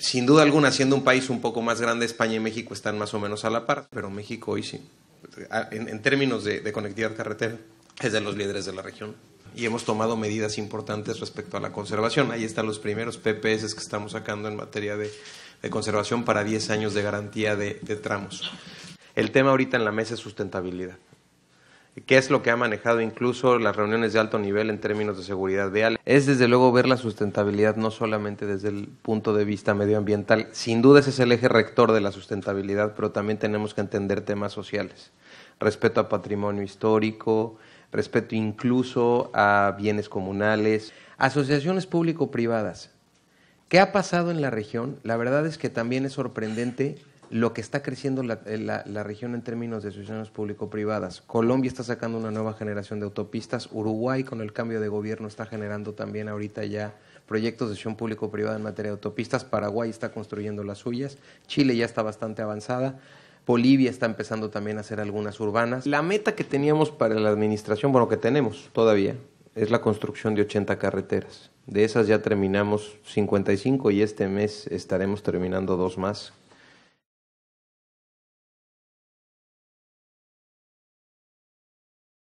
sin duda alguna, siendo un país un poco más grande, España y México están más o menos a la par, pero México hoy sí, en, términos de, conectividad carretera, es de los líderes de la región. Y hemos tomado medidas importantes respecto a la conservación. Ahí están los primeros PPS que estamos sacando en materia de, conservación para 10 años de garantía de tramos. El tema ahorita en la mesa es sustentabilidad qué es lo que ha manejado incluso las reuniones de alto nivel en términos de seguridad vial, es desde luego ver la sustentabilidad no solamente desde el punto de vista medioambiental, sin duda ese es el eje rector de la sustentabilidad, pero también tenemos que entender temas sociales, respeto a patrimonio histórico, respeto incluso a bienes comunales, asociaciones público-privadas. ¿Qué ha pasado en la región? La verdad es que también es sorprendente lo que está creciendo la, eh, región en términos de asociaciones público-privadas. Colombia está sacando una nueva generación de autopistas, Uruguay con el cambio de gobierno está generando también ahorita ya proyectos de sesión público-privada en materia de autopistas, Paraguay está construyendo las suyas, Chile ya está bastante avanzada. Bolivia está empezando también a hacer algunas urbanas. La meta que teníamos para la administración, bueno, que tenemos todavía, es la construcción de 80 carreteras. De esas ya terminamos 55 y este mes estaremos terminando dos más